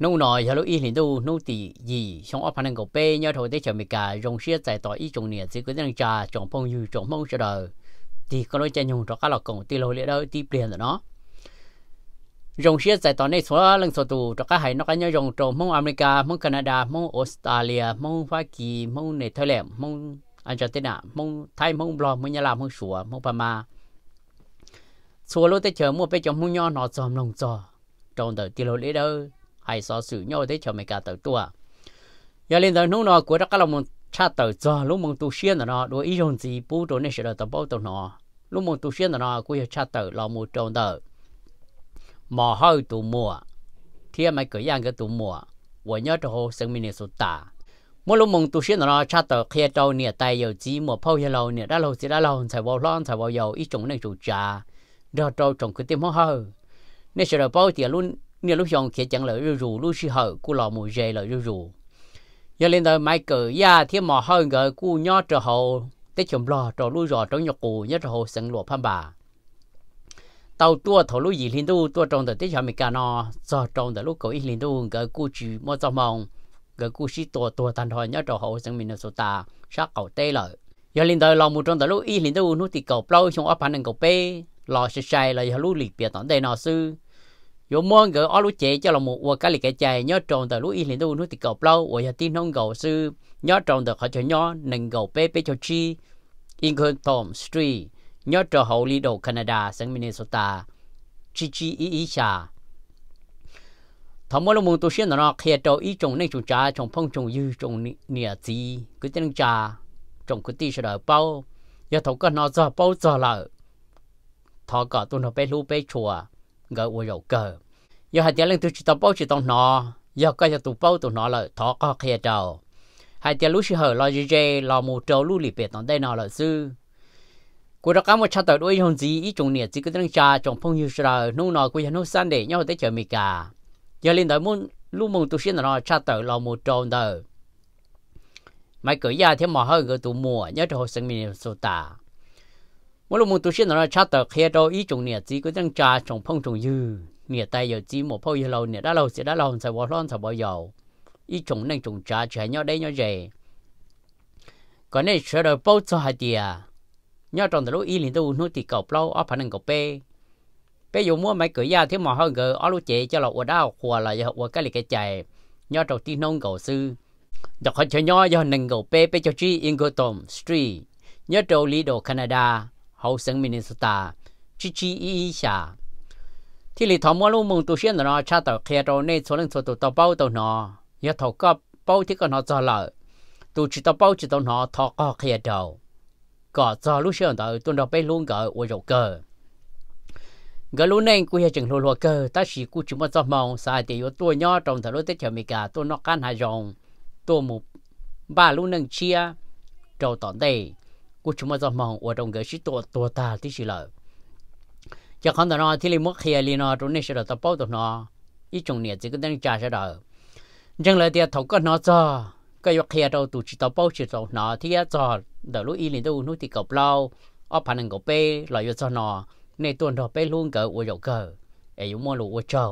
nô nói hello y liền đâu nô tỷ gì xong ở phần cầu bê nhau thôi để chờ mình cả rong xe tại tòa y trồng nè chỉ có đang trà trồng phong như trồng mong chờ thì có nói chơi nhung cho các lọ cổng tì lô lệ đâu tì liền rồi nó rong xe tại tòa này số lần số tù cho các hải nó cái nhau rong trồng mong America mong Canada mong Australia mong Hoa Kỳ mong Netherlands mong Argentina mong Thái mong Bồ mong Lào mong Sủa mong Panama xua lô tới chờ mua bé chồng mua nho nọ dòm lòng dò trồng tới tì lô lệ đâu hay so sử nhau thế cho mấy cả tàu tua giờ lên tới nung nó của các lòng một cha tàu cho lúc mong tu xuyên nó đối ý dùng gì bù đồ nên sẽ được tập bao tàu nó lúc mong tu xuyên nó của cha tàu lo một trâu tàu mà hơi tụ mùa thiên mấy cái yang cái tụ mùa nhớ hồ mình nên mỗi lúc tu xuyên nó cha trâu trâu nè nè tay dầu phao lâu lâu lâu đã đã thì vào vào lon ý chủ đó tiêm hơi. bao tiền luôn nếu lúc xong kia chẳng lợi rù rù lúc xí hở của lò mùi rề lợi rù rù giờ lên đời mai cử ya dạ, thiên mò hơn gợi cú nhó trở hồ tết chồng lò trở lui rò trong nhọc cù nhớ trở hồ sẵn lụa phan bà tàu tua thổ lúc gì linh tu tua trong đời tết chồng mì cà nò do trong đời lúc cầu ít linh tu gợi cú chỉ mò cho mong gợi cú xí tua tua tàn hồi nhớ trở hồ sẵn mình sô ta sát cầu tê lợi giờ lên đời lò mù trong đời lúc ít linh tu nút tì cầu plau trong ấp hành cầu pê lò sẽ sai là giờ lúc liệt biệt tận đây nọ sư 有么个阿鲁姐叫了么？我家里个姐要种的，路一年都努力搞不了，我要听侬搞是要种的，或者要能够背背就去。Income Tom Street，要做好里头 Canada 省 Minnesota，支持一一下。他们了么都现在呢，开到一种那种家，种碰种有种年纪，个种家，种个地是来包，要头个拿着包着了，他个都能被路被错。gỡ uống dầu cờ giờ hai tiếng lên tôi chỉ tập bao chỉ tập nọ, giờ cái giờ tụ bao tụ nọ là thọ có khe trầu hai tiếng lúc hở lo gì gì lo mù trâu lúc lì biệt tao đây nọ là sư cô đó có một cha tờ đuôi hồn gì ý trồng nhiệt chỉ cứ đang cha trồng phong như sờ nung nọ cô giờ nung san để nhau tới chờ mì cả giờ lên tới muốn lúc mông tụ xin nọ cha tờ lo mù trâu đời mày cởi gia thêm mỏ hơi cái tụ mùa nhớ cho hồ sinh mình sô tả tu là cha ý 我老母都现在那吃的黑到一种年纪，个种家种碰种油，年代有几毛泡一老年，那老些那老在我上在我有，一种那种家全要得要热，còn này sửa được bao cho hai tia nhau trong từ lúc ý liền tu nuôi thì cậu lâu ở phần này cậu bê bây giờ mua máy cửa da thế mà hơn gờ ở lúc chế cho lọ ở đau khua là giờ ở cái lịch cái chạy nhau trong tin nông cậu sư đọc họ cho nhau do nâng cậu bê bê cho chi in cậu tôm street nhau trong lý đồ Canada hậu sinh minister chỉ chi ý xa thì lì thọ mua luôn mong tu xuyên nó cha tàu kia đầu nên số lượng số tụ tàu bao tàu nó nhớ thọ có bao thì còn nó cho lợ tu chỉ tàu bao chỉ tàu nó thọ có kia đầu có cho lúc xuyên tàu tuần đầu bay luôn gỡ ôi dầu cơ cái luôn nên cũng hiện chừng lô lô cơ ta chỉ cũng chỉ một giọt mong sai thì yếu tua nhỏ trong thời lúc tết chờ mì cả tua nó can hà rồng tua một ba luôn nên chia trâu tọn đây กูชุมจะมองอวดองเกชิตัวตัวตาที่สิลจะคำตันอที่ลิมุกเฮียลีนอตรงนี้สิลตะเป้าตัวนออีจงเนี่ยจึงก็ต้องจ่ายสิลยังเลยเดียถก็นอจอก็ยกเฮียเราตูชิตะเป้าชิตัวนอที่จะจอดเดี๋ยวลูกอีลินตัวนู้นที่กับเราอ้อพันหนึ่งกับเป้ลอยอยู่จอนอในตัวนอเป้ลุงเกิดอวยกเกิดเอออยู่มั่วลูกอวยเจ้า